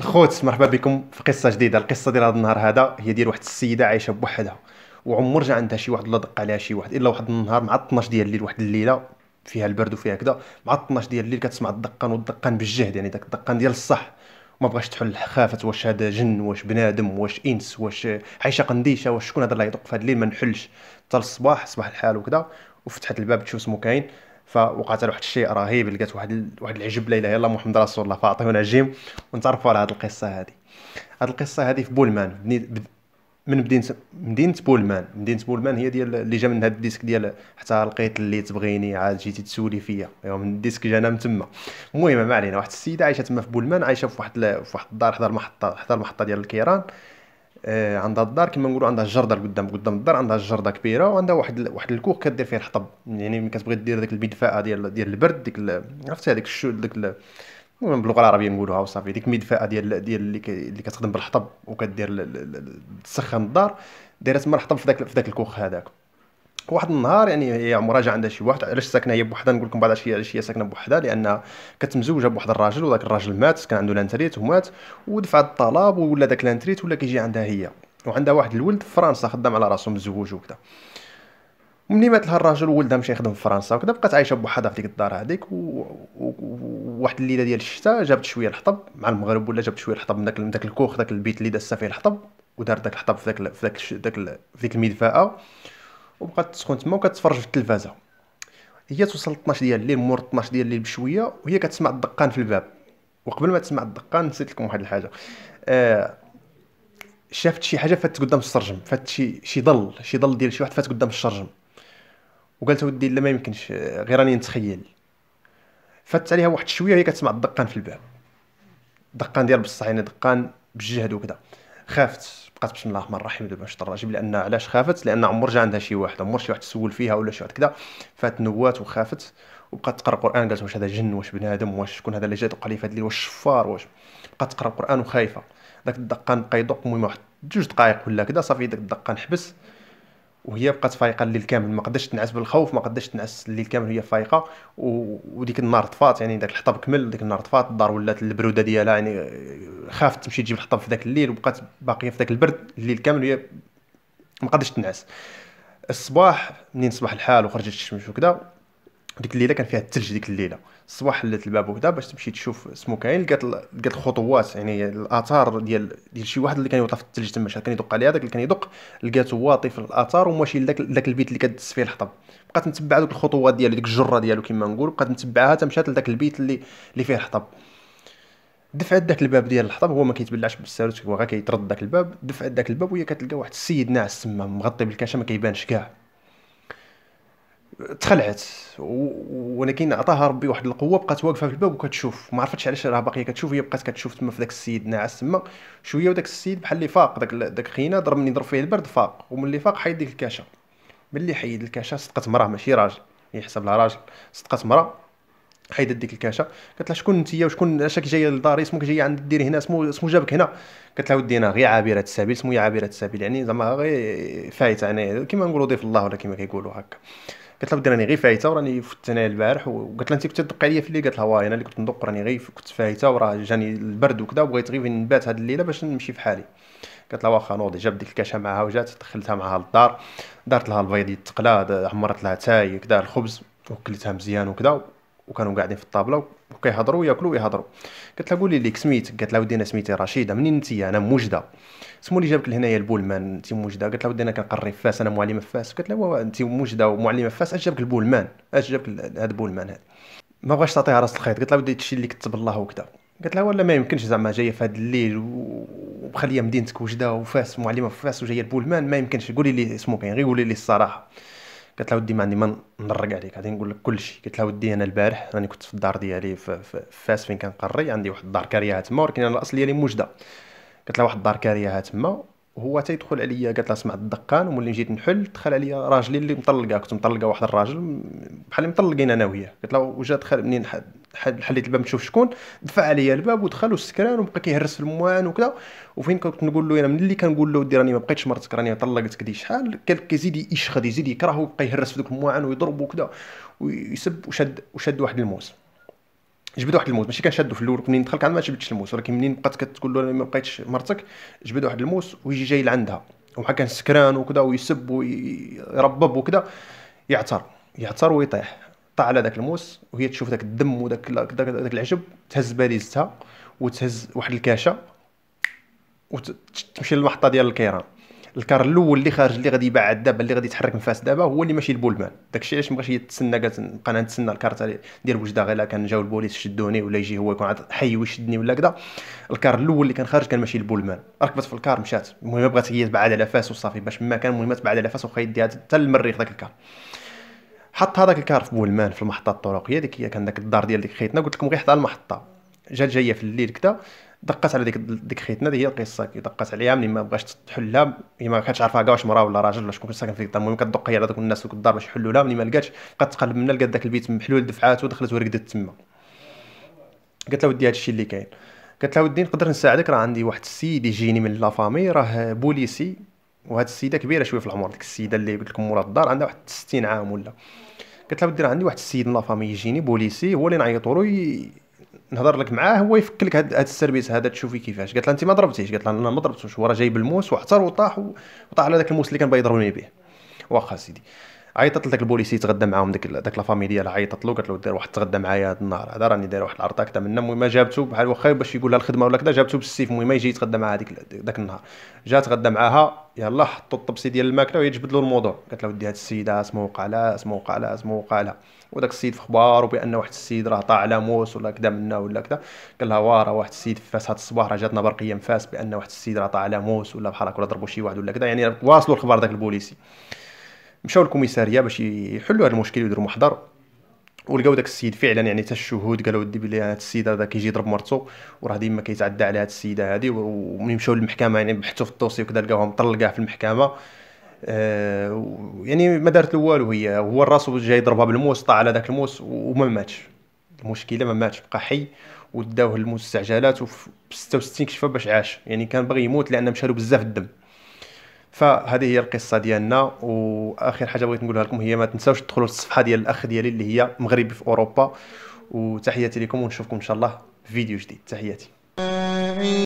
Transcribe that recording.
الخوت مرحبا بكم في قصه جديده القصه ديال هذا النهار هذا هي ديال واحد السيده عايشه بوحدها وعمر جا عندها شي واحد ولا دق عليها شي واحد الا واحد النهار مع 12 ديال الليل واحد الليله فيها البرد وفيها كذا مع 12 ديال الليل كتسمع الدقان والدقان بالجهد يعني داك الدقان ديال الصح ما بغاش تحل خافت واش هذا جن واش بنادم واش انس واش عايشه قنديشه واش شكون هذا اللي يدق في هذا الليل ما نحلش حتى الصباح صباح الحال وكذا وفتحت الباب تشوف سمو كاين فوقعت واحد الشيء رهيب لقيت واحد واحد العجب ليلى يلا محمد رسول الله فاعطيه الجيم ونتعرفوا على هذه القصه هذه هذه القصه هذه في بولمان من مدينه مدينه بولمان مدينه بولمان هي ديال اللي جا من هذا الديسك ديال حتى لقيت اللي تبغيني عاد جيتي تسولي فيا ايوا من الديسك جانا من تما المهم ما علينا واحد السيده عايشه تما في بولمان عايشه في واحد في واحد الدار حدا المحطه حدا المحطه ديال الكيران آه عندها الدار كما نقولوا عندها الجرده قدام قدام الدار عندها الجرده كبيره وعندها واحد واحد الكوخ كدير فيه الحطب يعني ملي كتبغي دير ديك المدفاه ديال ديال البرد ديك عرفتي هذيك الشو ديك المهم باللغه العربيه نقولوها وصافي ديك المدفاه ديال ديال اللي, اللي كتخدم بالحطب وكدير تسخن الدار دايره تما الحطب في ذاك في ذاك الكوخ هذاك واحد النهار يعني هي عمرها جا عندها شي واحد علاش ساكنه هي بوحدها نقول لكم بعد علاش هي ساكنه بوحدها لان كانت مزوجه بواحد الراجل وذاك الراجل مات كان عنده لانتريت ومات ودفع الطلب ولا ذاك لانتريت ولا كيجي عندها هي وعندها واحد الولد في فرنسا خدام على راسو مزوج وكذا ملي مات لها الراجل وولدها مشى يخدم في فرنسا وكذا بقات عايشه بوحدها في ديك الدار هذيك وواحد و... الليله ديال الشتاء جابت شويه الحطب مع المغرب ولا جابت شويه الحطب من داك من داك الكوخ داك البيت اللي دازت فيه الحطب ودارت داك الحطب في داك في داك في داك المدفاه وبقات تسخن تما وكتفرج في التلفازه هي توصل 12 ديال الليل مور 12 ديال الليل بشويه وهي كتسمع الدقان في الباب وقبل ما تسمع الدقان نسيت لكم واحد الحاجه آه شافت شي حاجه فاتت قدام الشرجم فات شي شي ضل شي ضل ديال شي واحد فات قدام الشرجم وقالت ودي لا ما يمكنش غير راني نتخيل فاتت عليها واحد شويه وهي كتسمع الدقان في الباب دقان ديال بصح يعني دقان بالجهد وكذا خافت بقات بسم الله الرحمن الرحيم دابا باش الراجل لان علاش خافت لان عمر جا عندها شي واحد عمر شي واحد سول فيها ولا شي واحد كذا نوات وخافت وبقات تقرا القران قالت واش هذا جن واش بنادم واش شكون هذا اللي جا وقال لي في هذا الليل واش شفار واش بقات تقرا القران وخايفه داك الدقان بقى يدق المهم واحد جوج دقائق ولا كذا صافي داك الدقان حبس وهي بقات فايقه الليل كامل ما قدرتش تنعس بالخوف ما قدرتش تنعس الليل كامل وهي فايقه و... وديك النار طفات يعني داك الحطب كمل ديك النار طفات الدار ولات البروده ديالها يعني خافت تمشي تجيب الحطب في ذاك الليل وبقات باقيه في ذاك البرد الليل كامل وهي ما قدرتش تنعس الصباح منين صباح الحال وخرجت الشمس وكذا ديك الليله كان فيها الثلج ديك الليله الصباح حلت الباب وكذا باش تمشي تشوف كاين لقات لقات الخطوات يعني الاثار ديال ديال شي واحد اللي كان يوطى في الثلج تما شحال كان يدق عليه هذاك اللي كان يدق لقاتو واطي في الاثار وماشي لذاك لذاك البيت اللي كدس فيه الحطب بقات متبع دوك الخطوات ديالو ديك الجره ديالو كما نقول بقات متبعها حتى مشات لذاك البيت اللي اللي فيه الحطب دفعت داك الباب ديال الحطب هو ما كيتبلعش بالساروت هو غير كيطرد داك الباب دفعت داك الباب وهي كتلقى واحد السيد ناعس تما مغطي بالكاشه ما كيبانش كاع تخلعت ولكن عطاها ربي واحد القوه بقات واقفه في الباب وكتشوف ما عرفتش علاش راه باقيه كتشوف هي بقات كتشوف تما في داك السيد ناعس تما شويه وداك السيد بحال اللي فاق داك داك خينا ضرب مني ضرب فيه البرد فاق وملي فاق حيد ديك الكاشه ملي حيد الكاشه صدقت مراه ماشي راجل حسب لها راجل صدقت مراه حيدت ديك الكاشه قالت لها شكون انت وشكون علاش جايه لداري اسمك جايه عند الدير هنا اسمو اسمو جابك هنا قالت لها ودي انا غير عابره السبيل سمو عابره السبيل يعني زعما غير فايت يعني كيما نقولوا ضيف الله ولا كيما كيقولوا هكا قالت لها راني غير فايته وراني فت هنايا البارح وقالت لها انت كنت تدق عليا في الليل قالت لها واه انا اللي كنت ندق راني غير كنت فايته وراه جاني البرد وكذا وبغيت غير نبات هاد الليله باش نمشي في حالي قالت لها واخا نوضي جاب ديك الكاشه معاها وجات دخلتها معاها للدار دارت لها البيض يتقلى عمرت لها تاي كذا الخبز وكلتها مزيان وكذا وكانوا قاعدين في الطابله وكيهضروا ياكلوا ويهضروا قالت لها قولي ليك سميتك قالت لها ودي انا سميتي رشيده منين انت انا موجده سمو اللي جابك لهنايا البولمان انت موجده قالت لها ودي انا كنقري في فاس انا معلمه في فاس قالت لها انت موجده ومعلمه في فاس اش جابك البولمان اش جابك هذا البولمان هذا ما بغاش تعطيها راس الخيط قالت لها ودي الشيء اللي كتب الله وكذا قالت لها ولا ما يمكنش زعما جايه في هذا الليل ومخليه مدينتك وجده وفاس معلمه في فاس وجايه البولمان ما يمكنش قولي لي سموكين غير قولي لي الصراحه قالت لها ودي ما عندي ما نرق عليك غادي نقول لك كلشي قالت لها ودي انا البارح راني كنت في الدار ديالي في فاس فين كنقري عندي واحد الدار كاريه تما ولكن انا الاصل ديالي موجده قالت لها واحد الدار كاريه تما هو تيدخل عليا قالت لها سمعت الدقان وملي جيت نحل دخل عليا راجلي اللي مطلقه كنت مطلقه واحد الراجل بحال مطلقين انا وياه قالت له وجا دخل منين حليت الباب نشوف شكون دفع عليا الباب ودخل وسكران وبقى كيهرس في الموان وكذا وفين كنت نقول له انا من اللي كنقول له ودي راني ما بقيتش مرتك راني طلقتك دي شحال كان كيزيد يشخد يزيد يكره ويبقى يهرس في ذوك الموان ويضرب وكذا ويسب وشد وشد واحد الموس جبد واحد الموس ماشي كنشدو في الاول منين دخلك كان ما جبدش الموس ولكن منين بقات كتقول له ما بقيتش مرتك جبد واحد الموس ويجي جاي لعندها وبقى كان سكران وكذا ويسب ويربب وكذا يعتر يعتر ويطيح طاح على ذاك الموس وهي تشوف ذاك الدم وذاك ذاك العجب تهز باليزتها وتهز واحد الكاشه وتمشي للمحطه ديال الكيران الكار الاول اللي خارج اللي غادي يبعد دابا اللي غادي يتحرك من فاس دابا هو اللي ماشي البولمان داكشي علاش مابغاش يتسنى قالت نبقى انا نتسنى الكار ديال وجده غير كان جاو البوليس شدوني ولا يجي هو يكون عاد حي ويشدني ولا كذا الكار الاول اللي كان خارج كان ماشي البولمان ركبت في الكار مشات المهم بغات هي تبعد على فاس وصافي باش ما كان المهم تبعد على فاس وخا يديها حتى المريخ داك الكار حط هذاك الكار في بولمان في المحطه الطرقيه ديك هي كان داك الدار ديال ديك خيتنا قلت لكم غير حتى المحطه جات جايه في الليل كذا دقات على ديك ديك خيتنا هي القصه كي دقات عليها ملي ما بغاش تحلها هي ما كانتش عارفه كاع واش مرا ولا راجل ولا شكون كان ساكن في الدار المهم كدق هي على دوك الناس دوك الدار باش يحلوا لها ملي ما لقاتش بقات تقلب منا لقات داك البيت محلول دفعات ودخلت ورقدت تما قالت لها ودي هادشي اللي كاين قالت لها ودي نقدر نساعدك راه عندي واحد السيد يجيني من لافامي راه بوليسي وهاد السيده كبيره شويه في العمر ديك السيده اللي قلت لكم مورا الدار عندها واحد 60 عام ولا قالت لها ودي راه عندي واحد السيد من لافامي يجيني بوليسي هو اللي نعيطوا له نهضر لك معاه هو يفك لك هاد, هاد السيرفيس هذا تشوفي كيفاش قالت لها انت ما ضربتيش قالت لها انا ما ضربتوش هو راه جايب الموس وحتر وطاح وطاح على ذاك الموس اللي كان باغي يضربني به واخا سيدي عيطت لذاك البوليسي تغدى معاهم ديك داك لا فامي ديالها عيطت له قالت له دير واحد تغدى معايا هذا النهار هذا راني داير واحد العرضه كذا منا المهم جابته بحال واخا باش يقول لها الخدمه ولا كذا جابته بالسيف المهم يجي يتغدى معاها ديك داك النهار جا تغدى معاها يلا حطوا الطبسي ديال الماكله وهي جبد له الموضوع قالت له ودي هاد السيده اسمه وقع لها اسمه وقع لها اسمه وقع لها وداك السيد في اخباره بان واحد السيد راه طاع على موس ولا كذا منا ولا كذا قال لها واه واحد السيد في فاس هاد الصباح راه جاتنا برقيه من فاس بان واحد السيد راه طاع على موس ولا بحال هكا ولا ضربوا شي واحد ولا كذا يعني واصلوا الخبر داك البوليسي مشاو للكوميساريه باش يحلوا هذا المشكل ويديروا محضر ولقاو داك السيد فعلا يعني حتى الشهود قالوا ودي بلي هذا السيد هذا كيجي يضرب مرتو وراه ديما كيتعدى على هذه السيده هذه وملي مشاو للمحكمه يعني بحثوا في الدوسي وكذا لقاوها مطلقه في المحكمه آه يعني ما دارت له والو هي هو الراس جاي يضربها بالموس طاع على داك الموس وما ماتش المشكله ما ماتش بقى حي وداوه للمستعجلات وفي 66 كشفه باش عاش يعني كان باغي يموت لان مشى له بزاف الدم فهذه هي القصه ديالنا واخر حاجه بغيت نقولها لكم هي ما تنساوش تدخلوا الصفحه ديال الاخ ديالي اللي هي مغربي في اوروبا وتحياتي لكم ونشوفكم ان شاء الله في فيديو جديد تحياتي